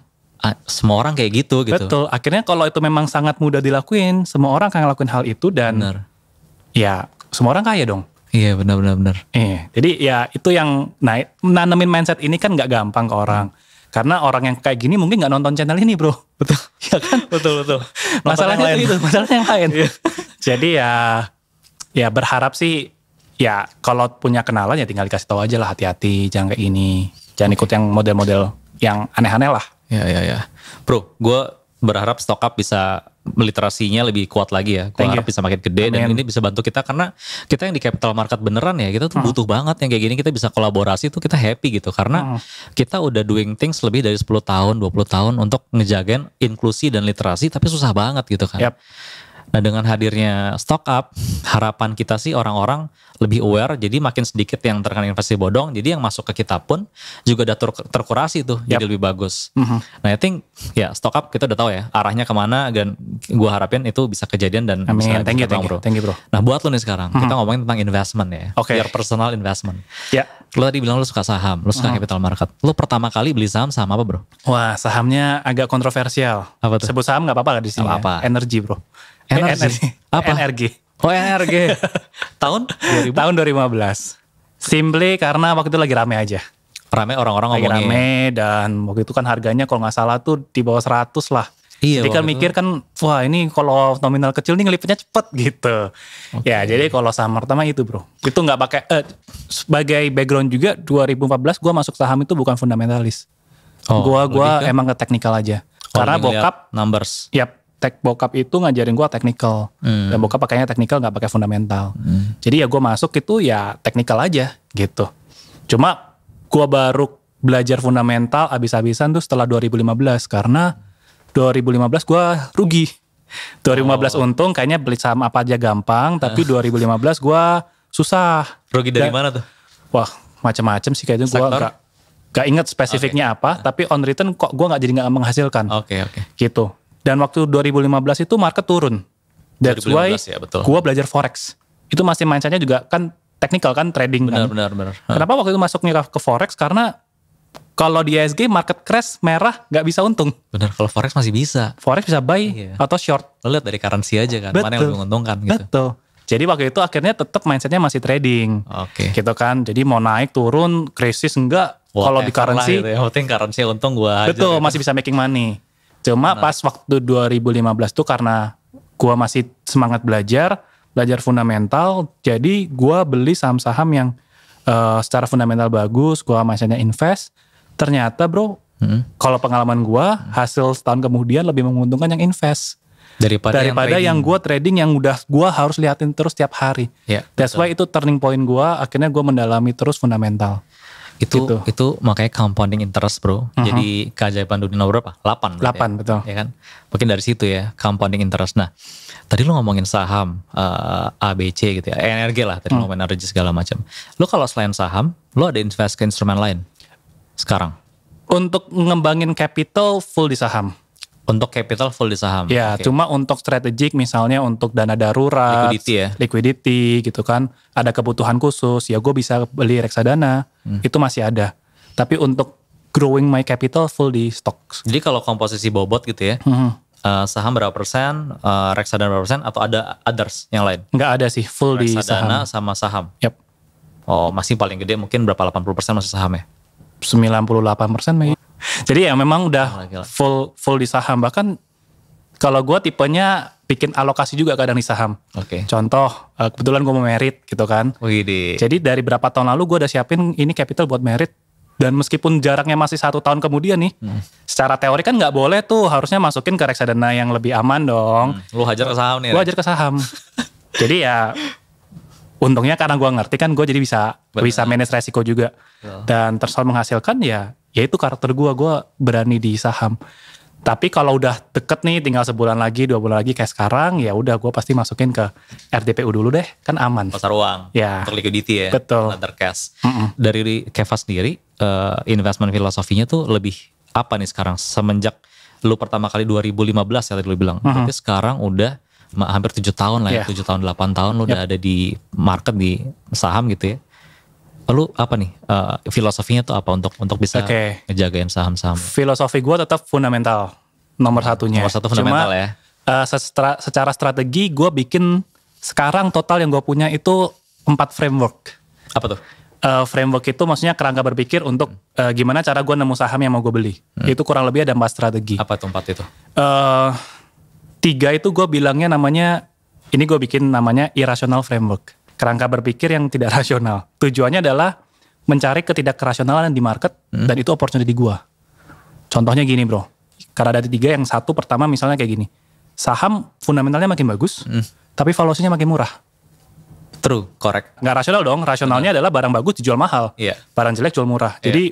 Semua orang kayak gitu gitu. Betul. Akhirnya kalau itu memang sangat mudah dilakuin, semua orang akan ngelakuin hal itu dan Bener. ya semua orang kaya dong. Iya benar benar Iya. Jadi ya itu yang naik nanemin mindset ini kan nggak gampang ke orang. Hmm karena orang yang kayak gini mungkin nggak nonton channel ini bro. *laughs* Betul. ya kan? Betul, betul. Masalahnya itu, itu, masalahnya yang lain. *laughs* Iya. Jadi ya, ya berharap sih ya kalau punya kenalan ya tinggal dikasih tahu aja lah hati-hati jangan kayak ini. Jangan okay. ikut yang model-model yang aneh-aneh lah. Ya, ya, ya. Bro, gue berharap stock up bisa literasinya lebih kuat lagi ya. Gue harap bisa makin gede Amin. dan ini bisa bantu kita karena kita yang di capital market beneran ya. Kita tuh uh butuh banget yang kayak gini kita bisa kolaborasi tuh kita happy gitu karena uh kita udah doing things lebih dari 10 tahun, 20 tahun untuk ngejagain inklusi dan literasi tapi susah banget gitu kan. Yep. Nah dengan hadirnya stock up, harapan kita sih orang-orang lebih aware, jadi makin sedikit yang terkena investasi bodong, jadi yang masuk ke kita pun juga udah ter terkurasi tuh, yep. jadi lebih bagus. Mm -hmm. Nah I think ya stock up kita udah tahu ya arahnya kemana dan gue harapin itu bisa kejadian dan Amin. Bisa thank you, thank, you, bro. thank you bro. Nah buat lo nih sekarang, mm -hmm. kita ngomongin tentang investment ya, okay. your personal investment. Ya. Yeah. Lo tadi bilang lo suka saham, lo suka mm -hmm. capital market. Lo pertama kali beli saham saham apa bro? Wah sahamnya agak kontroversial. Apa tuh? Sebut saham gak apa-apa di sini. Apa, -apa. Ya. Energi bro. Eh, energi. Apa? Energi. Oh energi. *laughs* tahun? 2000? Tahun 2015. Simply karena waktu itu lagi rame aja. Rame orang-orang ngomongin. Lagi rame dan waktu itu kan harganya kalau nggak salah tuh di bawah 100 lah. Iya. Jadi kan mikir kan, wah ini kalau nominal kecil nih ngelipetnya cepet gitu. Okay. Ya jadi kalau saham pertama itu bro, itu nggak pakai. Eh, sebagai background juga 2014 gue masuk saham itu bukan fundamentalis. Oh, gua gua ke? emang ke teknikal aja. Oh, Karena bokap numbers. Yap tek bokap itu ngajarin gue teknikal hmm. dan bokap pakainya teknikal nggak pakai fundamental hmm. jadi ya gue masuk itu ya teknikal aja gitu cuma gue baru belajar fundamental abis-abisan tuh setelah 2015 karena 2015 gue rugi 2015 oh. untung kayaknya beli saham apa aja gampang tapi 2015 eh. gue susah rugi dari dan, mana tuh wah macam-macam sih kayaknya gue nggak Gak inget spesifiknya okay. apa tapi on return kok gue nggak jadi nggak menghasilkan oke okay, oke okay. gitu dan waktu 2015 itu market turun. That's 2015, why ya, betul. gua belajar forex. Itu masih mindsetnya juga kan teknikal kan trading benar, kan. Benar benar Kenapa waktu itu masuknya ke forex karena kalau di ESG market crash merah nggak bisa untung. Benar, kalau forex masih bisa. Forex bisa buy iya. atau short. Lo lihat dari currency aja kan, Betul. mana yang lebih menguntungkan gitu. Betul. Jadi waktu itu akhirnya tetap mindsetnya masih trading. Oke. Okay. Gitu kan. Jadi mau naik turun, krisis enggak. Kalau di currency, lah, gitu ya. penting currency untung gua Betul, aja, gitu. masih bisa making money. Cuma Benar. pas waktu 2015 tuh karena gua masih semangat belajar, belajar fundamental, jadi gua beli saham-saham yang uh, secara fundamental bagus, gua masanya invest. Ternyata bro, hmm. kalau pengalaman gua hasil setahun kemudian lebih menguntungkan yang invest daripada daripada yang, yang gua trading yang udah gua harus liatin terus tiap hari. Ya, That's betul. why itu turning point gua Akhirnya gua mendalami terus fundamental itu gitu. itu makanya compounding interest bro. Uh-huh. Jadi keajaiban dunia nomor berapa? 8. 8 ya. betul. Ya kan? Mungkin dari situ ya compounding interest. Nah, tadi lu ngomongin saham uh, eh, ABC gitu ya. Energi lah tadi hmm. ngomongin energi segala macam. Lu kalau selain saham, lu ada invest ke instrumen lain sekarang? Untuk ngembangin capital full di saham. Untuk capital full di saham. Ya, okay. cuma untuk strategik misalnya untuk dana darurat, liquidity ya. Liquidity gitu kan, ada kebutuhan khusus, ya gue bisa beli reksadana, hmm. itu masih ada. Tapi untuk growing my capital full di stocks. Jadi kalau komposisi bobot gitu ya, hmm. Uh, saham berapa persen, uh, reksadana berapa persen, atau ada others yang lain? Nggak ada sih, full reksadana di saham. Reksadana sama saham? Yep. Oh, masih paling gede mungkin berapa 80 persen masih saham ya? 98 persen jadi ya memang udah full full di saham. Bahkan kalau gue tipenya bikin alokasi juga kadang di saham. Oke. Okay. Contoh eh, kebetulan gue mau merit gitu kan. Wih, Jadi dari berapa tahun lalu gue udah siapin ini capital buat merit dan meskipun jaraknya masih satu tahun kemudian nih, hmm. secara teori kan nggak boleh tuh harusnya masukin ke reksadana yang lebih aman dong. Hmm. Lu hajar ke saham nih. Gue hajar ke saham. *laughs* jadi ya untungnya karena gue ngerti kan gue jadi bisa Bener. bisa manage resiko juga dan terus menghasilkan ya ya itu karakter gue gue berani di saham tapi kalau udah deket nih tinggal sebulan lagi dua bulan lagi kayak sekarang ya udah gue pasti masukin ke RDPU dulu deh kan aman pasar oh, uang ya untuk liquidity ya betul under cash mm -mm. dari Keva sendiri uh, investment filosofinya tuh lebih apa nih sekarang semenjak lu pertama kali 2015 ya tadi lu bilang mm -hmm. tapi sekarang udah hampir tujuh tahun lah ya iya. tujuh yeah. tahun delapan tahun lu yep. udah iya. ada di market di saham gitu ya lu apa nih uh, filosofinya tuh apa untuk untuk bisa okay. ngejagain saham-saham? Filosofi gue tetap fundamental nomor satunya. Nomor satu fundamental Cuma, ya. Uh, eh, secara, secara strategi gue bikin sekarang total yang gue punya itu empat framework. Apa tuh? Uh, framework itu maksudnya kerangka berpikir untuk uh, gimana cara gue nemu saham yang mau gue beli. Hmm. Itu kurang lebih ada empat strategi. Apa tuh empat itu? Uh, tiga itu gue bilangnya namanya ini gue bikin namanya irrational framework kerangka berpikir yang tidak *laughs* rasional. Tujuannya adalah mencari ketidakrasionalan di market hmm. dan itu opportunity gua. Contohnya gini bro, karena ada tiga yang satu pertama misalnya kayak gini, saham fundamentalnya makin bagus, hmm. tapi valuasinya makin murah. True, correct. Nggak rasional dong. Rasionalnya hmm. adalah barang bagus dijual mahal, yeah. barang jelek jual murah. Yeah. Jadi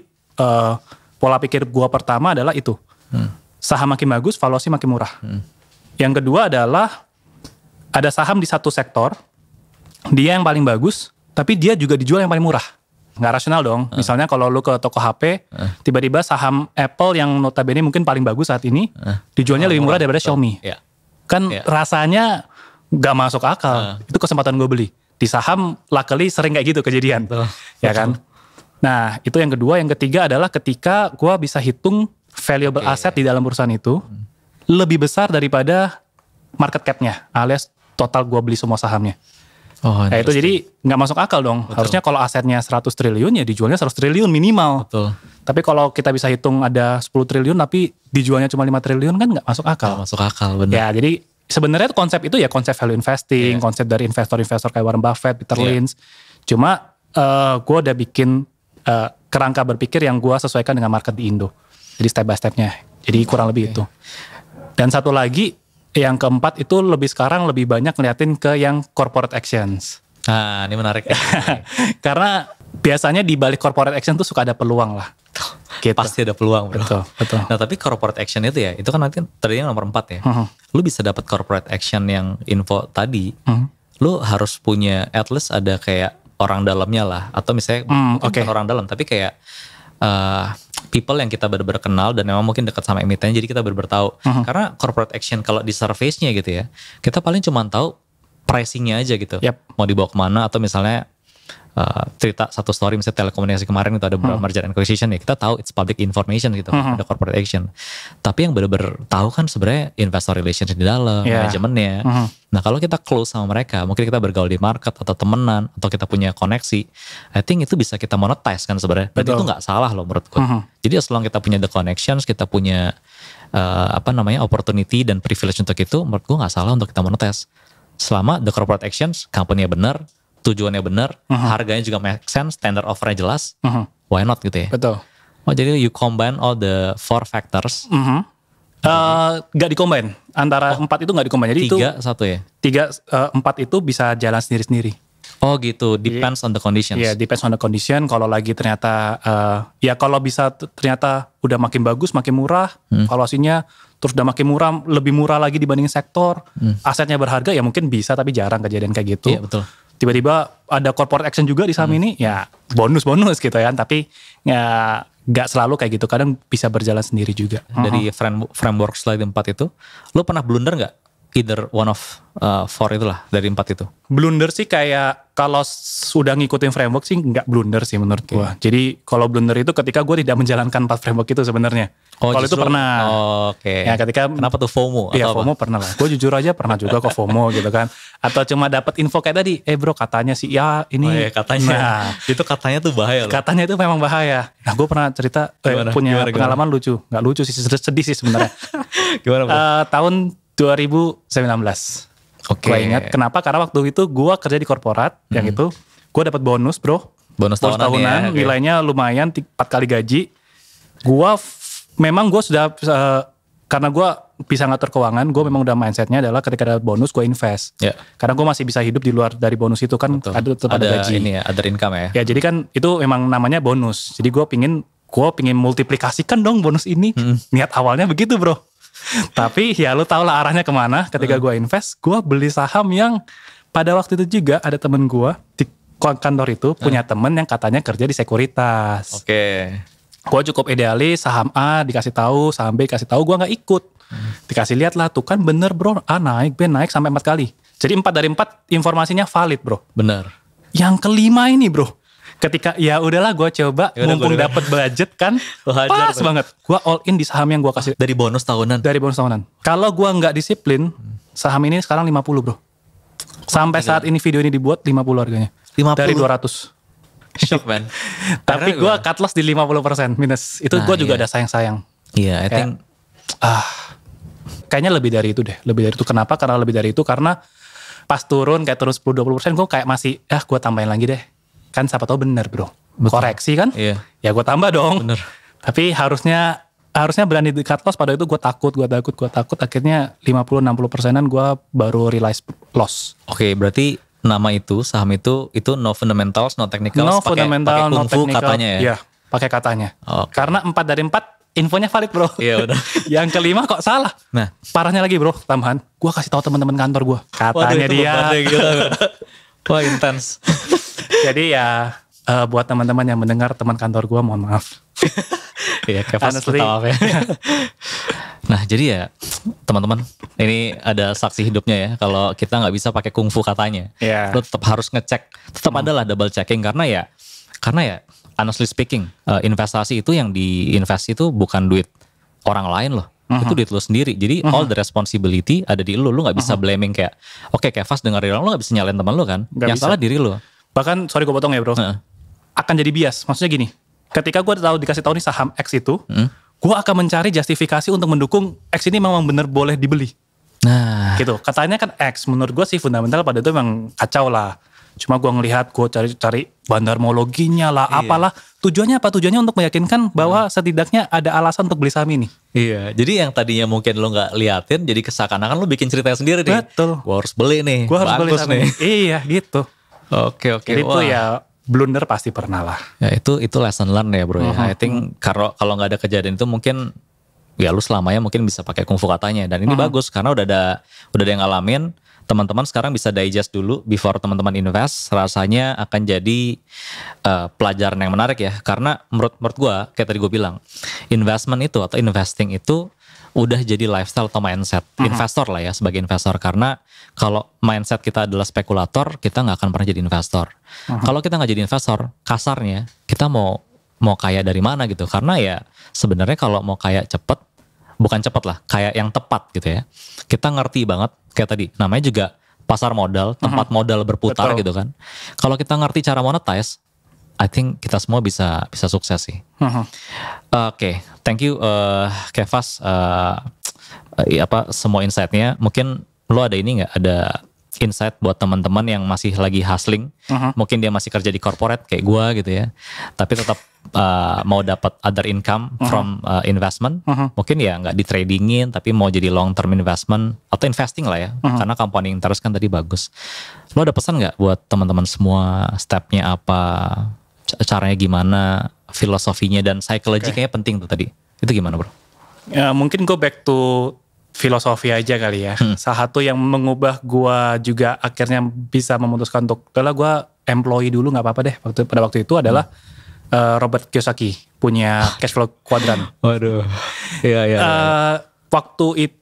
uh, pola pikir gua pertama adalah itu, hmm. saham makin bagus, valuasi makin murah. Hmm. Yang kedua adalah ada saham di satu sektor dia yang paling bagus tapi dia juga dijual yang paling murah nggak rasional dong. Uh. Misalnya kalau lu ke toko HP, eh. tiba-tiba saham Apple yang notabene mungkin paling bagus saat ini uh. dijualnya oh, lebih murah daripada Xiaomi. Yeah. Kan yeah. rasanya nggak masuk akal. Uh. Itu kesempatan gue beli. Di saham luckily sering kayak gitu kejadian. Betul. Ya kan? Nah, itu yang kedua, yang ketiga adalah ketika gue bisa hitung valuable okay. aset di dalam perusahaan itu hmm. lebih besar daripada market cap-nya, alias total gue beli semua sahamnya. Oh, nah itu jadi nggak masuk akal dong. Betul. Harusnya kalau asetnya 100 triliun ya dijualnya 100 triliun minimal. Betul. Tapi kalau kita bisa hitung ada 10 triliun tapi dijualnya cuma 5 triliun kan nggak masuk akal. Gak masuk akal benar. Ya jadi sebenarnya konsep itu ya konsep value investing, yeah. konsep dari investor-investor kayak Warren Buffett, Peter yeah. Lynch. Cuma uh, eh, gue udah bikin uh, kerangka berpikir yang gue sesuaikan dengan market di Indo. Jadi step by stepnya. Jadi kurang okay. lebih itu. Dan satu lagi yang keempat itu lebih sekarang lebih banyak ngeliatin ke yang corporate actions. Nah, ini menarik. Ya. *laughs* Karena biasanya di balik corporate action tuh suka ada peluang lah. Gitu. Pasti ada peluang, bro. Betul, betul. Nah, tapi corporate action itu ya, itu kan nanti tadinya nomor empat ya. Uh hmm. -huh. Lu bisa dapat corporate action yang info tadi. Uh hmm. -huh. Lu harus punya at least ada kayak orang dalamnya lah atau misalnya hmm, okay. orang dalam tapi kayak uh, people yang kita benar-benar kenal dan memang mungkin dekat sama emiten, jadi kita benar tahu. Uh-huh. Karena corporate action kalau di surface-nya gitu ya, kita paling cuma tahu pricing-nya aja gitu. Yep. Mau dibawa kemana atau misalnya Eh, cerita satu story misalnya telekomunikasi kemarin itu ada beberapa hmm. merger and acquisition ya kita tahu it's public information gitu hmm. ada corporate action tapi yang benar-benar tahu kan sebenarnya investor relations di dalam yeah. manajemennya hmm. nah kalau kita close sama mereka mungkin kita bergaul di market atau temenan atau kita punya koneksi I think itu bisa kita monetize kan sebenarnya berarti itu nggak salah loh menurutku hmm. jadi long kita punya the connections kita punya uh, apa namanya opportunity dan privilege untuk itu menurut gue nggak salah untuk kita monetize selama the corporate actions company-nya benar tujuannya benar, uh -huh. harganya juga make sense, standard offernya jelas, uh -huh. why not gitu ya? Betul. Oh jadi you combine all the four factors. Uh mhm. eh, -huh. Uh, gak dikombain antara oh, empat itu gak dikombain jadi tiga, itu satu ya tiga uh, empat itu bisa jalan sendiri sendiri Oh gitu, depends on the condition. Iya, yeah, depends on the condition. Kalau lagi ternyata, uh, ya kalau bisa ternyata udah makin bagus, makin murah, hmm. valuasinya terus udah makin murah, lebih murah lagi dibanding sektor, hmm. asetnya berharga, ya mungkin bisa tapi jarang kejadian kayak gitu. Iya yeah, betul tiba-tiba ada corporate action juga di saham hmm. ini ya bonus-bonus gitu ya tapi ya nggak selalu kayak gitu kadang bisa berjalan sendiri juga uh -huh. dari framework slide 4 itu lo pernah blunder nggak either one of uh, four itulah dari empat itu. Blunder sih kayak kalau sudah ngikutin framework sih nggak blunder sih menurut okay. gua. Hmm. Jadi kalau blunder itu ketika gua tidak menjalankan empat framework itu sebenarnya. Oh, kalau itu pernah. Oh, Oke. Okay. Ya ketika kenapa tuh FOMO? Iya FOMO pernah lah. Gue jujur aja pernah juga kok FOMO gitu kan. Atau cuma dapat info kayak tadi, eh bro katanya sih ya ini. Oh, iya, katanya. Nah, itu katanya tuh bahaya. Loh. Katanya itu memang bahaya. Nah gue pernah cerita eh, gimana, eh, punya gimana, pengalaman gimana? lucu, nggak lucu sih sedih sih sebenarnya. *laughs* gimana? Bro? Uh, tahun 2019. Oke. Okay. Gue ingat kenapa? Karena waktu itu gue kerja di korporat hmm. yang itu gue dapat bonus, Bro. Bonus, bonus tahunan, ya, tahunan ya, okay. nilainya lumayan 4 kali gaji. Gue, memang gue sudah uh, karena gue bisa ngatur keuangan, gue memang udah mindsetnya adalah ketika ada bonus gue invest. Yeah. Karena gue masih bisa hidup di luar dari bonus itu kan Betul. ada tetap ada, ada gaji. Ini ya, ada income ya. Ya jadi kan itu memang namanya bonus. Jadi gue pingin gue pingin multiplikasikan dong bonus ini. Hmm. Niat awalnya begitu bro. Tapi ya lu tau lah arahnya kemana. Ketika hmm. gue invest, gue beli saham yang pada waktu itu juga ada temen gue di kantor itu hmm. punya temen yang katanya kerja di sekuritas. Oke. Okay. Gue cukup idealis saham A dikasih tahu, saham B dikasih tahu, gue nggak ikut. Hmm. Dikasih lihat lah tuh kan bener bro, A naik, B naik sampai empat kali. Jadi empat dari empat informasinya valid bro. Bener. Yang kelima ini bro, ketika ya udahlah gue coba Yaudah, mumpung dapat budget kan *laughs* pas bener. banget gue all in di saham yang gue kasih dari bonus tahunan dari bonus tahunan kalau gue nggak disiplin saham ini sekarang 50 bro sampai saat ini video ini dibuat 50 harganya 50 dari 200 *laughs* shock man *laughs* tapi gue cut loss di 50% minus itu nah, gue juga yeah. ada sayang-sayang iya -sayang. yeah, I Kayak, ah kayaknya lebih dari itu deh lebih dari itu kenapa karena lebih dari itu karena pas turun kayak terus 10-20% gue kayak masih ah gue tambahin lagi deh kan siapa tahu benar bro Betul. koreksi kan iya. ya gue tambah dong bener. tapi harusnya harusnya berani di cut loss pada itu gue takut gue takut gue takut akhirnya 50-60 persenan gue baru realize loss oke okay, berarti nama itu saham itu itu no fundamentals no technical. no pake, fundamental pake no technical katanya ya, yeah, pakai katanya okay. karena empat dari empat infonya valid bro. Iya udah. *laughs* yang kelima kok salah. Nah parahnya lagi bro tambahan. Gue kasih tahu teman-teman kantor gue. Katanya Waduh, dia. *laughs* Wah intens. Jadi ya uh, buat teman-teman yang mendengar teman kantor gue mohon maaf. *laughs* Iya, Kevin apa ya. *laughs* Nah jadi ya teman-teman ini ada saksi hidupnya ya kalau kita nggak bisa pakai kungfu katanya, yeah. lo tetap harus ngecek, tetap hmm. adalah double checking karena ya karena ya honestly speaking uh, investasi itu yang diinvest itu bukan duit orang lain loh. uh itu hmm. duit lo sendiri jadi uh all the responsibility ada di lo lo nggak bisa uh blaming kayak oke okay, kayak fast dengar lo lo nggak bisa nyalain teman lo kan gak yang bisa. salah diri lo bahkan sorry gue potong ya bro uh. akan jadi bias maksudnya gini ketika gue tahu dikasih tahu nih saham X itu uh. Hmm. gue akan mencari justifikasi untuk mendukung X ini memang benar boleh dibeli nah gitu katanya kan X menurut gue sih fundamental pada itu memang kacau lah cuma gue ngelihat gue cari-cari bandarmologinya lah iya. apalah tujuannya apa tujuannya untuk meyakinkan bahwa hmm. setidaknya ada alasan untuk beli saham ini iya jadi yang tadinya mungkin lo nggak liatin jadi kesakanakan lo bikin cerita sendiri nih betul gue harus beli nih gue harus beli saham nih. iya gitu Oke oke. Jadi itu ya blunder pasti pernah lah. Ya itu itu lesson learn ya bro. Uh -huh. Ya. Uh-huh. I think kalau kalau nggak ada kejadian itu mungkin ya lu selamanya mungkin bisa pakai kungfu katanya dan ini uh -huh. bagus karena udah ada udah ada yang ngalamin teman-teman sekarang bisa digest dulu before teman-teman invest rasanya akan jadi uh, pelajaran yang menarik ya karena menurut menurut gue kayak tadi gue bilang investment itu atau investing itu udah jadi lifestyle atau mindset mm -hmm. investor lah ya sebagai investor karena kalau mindset kita adalah spekulator kita nggak akan pernah jadi investor mm -hmm. kalau kita nggak jadi investor kasarnya kita mau mau kaya dari mana gitu karena ya sebenarnya kalau mau kaya cepet bukan cepet lah kayak yang tepat gitu ya kita ngerti banget kayak tadi namanya juga pasar modal tempat mm -hmm. modal berputar Betul. gitu kan kalau kita ngerti cara monetize I think kita semua bisa bisa sukses sih. Uh-huh. Oke, okay. thank you uh, Kevas uh, apa semua insightnya. Mungkin lo ada ini nggak ada insight buat teman-teman yang masih lagi hustling, uh-huh. mungkin dia masih kerja di corporate kayak gue gitu ya, tapi tetap uh, mau dapat other income uh-huh. from uh, investment, uh-huh. mungkin ya nggak di tradingin, tapi mau jadi long term investment atau investing lah ya, uh-huh. karena compounding terus kan tadi bagus. Lo ada pesan nggak buat teman-teman semua stepnya apa? caranya gimana, filosofinya dan psikologi okay. kayaknya penting tuh tadi. Itu gimana bro? Ya, mungkin gue back to filosofi aja kali ya. Hmm. Salah satu yang mengubah gua juga akhirnya bisa memutuskan untuk, adalah gua employee dulu nggak apa-apa deh. Waktu, pada waktu itu adalah hmm. uh, Robert Kiyosaki punya ah. cash flow quadrant. *laughs* Waduh, iya iya. Uh, waktu itu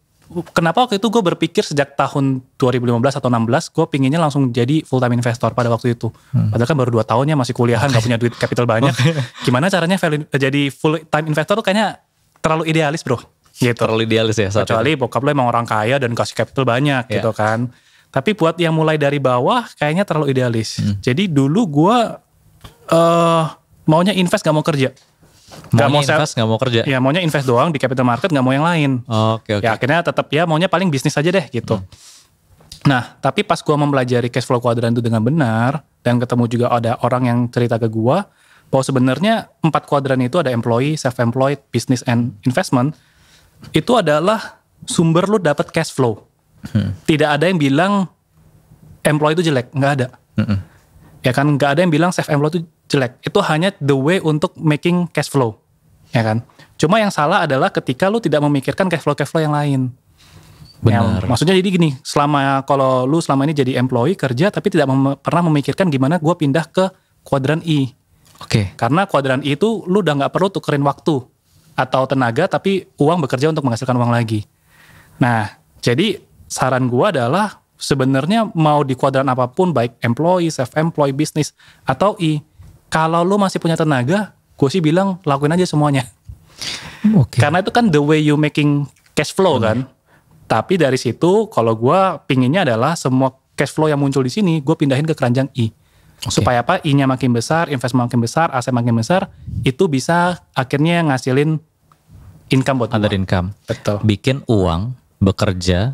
kenapa waktu itu gue berpikir sejak tahun 2015 atau 16 gue pinginnya langsung jadi full time investor pada waktu itu hmm. padahal kan baru 2 tahunnya masih kuliahan okay. gak punya duit capital *laughs* oh, banyak okay. Iya. gimana caranya eh, jadi full time investor tuh kayaknya terlalu idealis bro gitu terlalu idealis ya saat kecuali itu. bokap lo emang orang kaya dan kasih capital banyak yeah. gitu kan tapi buat yang mulai dari bawah kayaknya terlalu idealis hmm. jadi dulu gue uh, maunya invest gak mau kerja Gak mau invest, nggak mau kerja. Ya maunya invest doang di capital market, gak mau yang lain. Oke okay, oke. Okay, Ya akhirnya tetap ya maunya paling bisnis aja deh gitu. Hmm. Nah tapi pas gue mempelajari cash flow kuadran itu dengan benar dan ketemu juga ada orang yang cerita ke gue bahwa sebenarnya empat kuadran itu ada employee, self-employed, business and investment itu adalah sumber lu dapat cash flow. Hmm. Tidak ada yang bilang employee itu jelek, nggak ada. Hmm ya kan nggak ada yang bilang safe envelope itu jelek itu hanya the way untuk making cash flow ya kan cuma yang salah adalah ketika lu tidak memikirkan cash flow cash flow yang lain ya, Benar. Ya, maksudnya jadi gini, selama kalau lu selama ini jadi employee kerja tapi tidak mem pernah memikirkan gimana gue pindah ke kuadran I. E. Oke. Okay. Karena kuadran I e itu lu udah nggak perlu tukerin waktu atau tenaga tapi uang bekerja untuk menghasilkan uang lagi. Nah, jadi saran gue adalah sebenarnya mau di kuadran apapun baik employee, self employee, bisnis atau i kalau lu masih punya tenaga, gue sih bilang lakuin aja semuanya. Okay. Karena itu kan the way you making cash flow okay. kan. Tapi dari situ kalau gue pinginnya adalah semua cash flow yang muncul di sini gue pindahin ke keranjang i. Okay. Supaya apa? I-nya makin besar, investment makin besar, aset makin besar, itu bisa akhirnya ngasilin income buat Other income. Betul. Bikin uang bekerja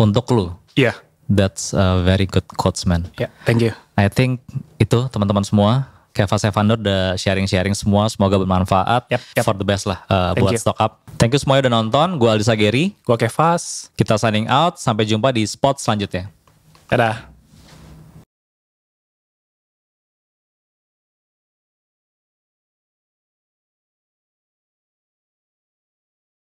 untuk lu. Yeah. That's a very good quotes man. Yeah, thank you. I think itu teman-teman semua Kevas Evander udah sharing-sharing semua. Semoga bermanfaat. Yep, yep. For the best lah uh, buat you. stock up. Thank you semua udah nonton. Gue Aldi Geri. Gue Kevas. Kita signing out. Sampai jumpa di spot selanjutnya. Dadah.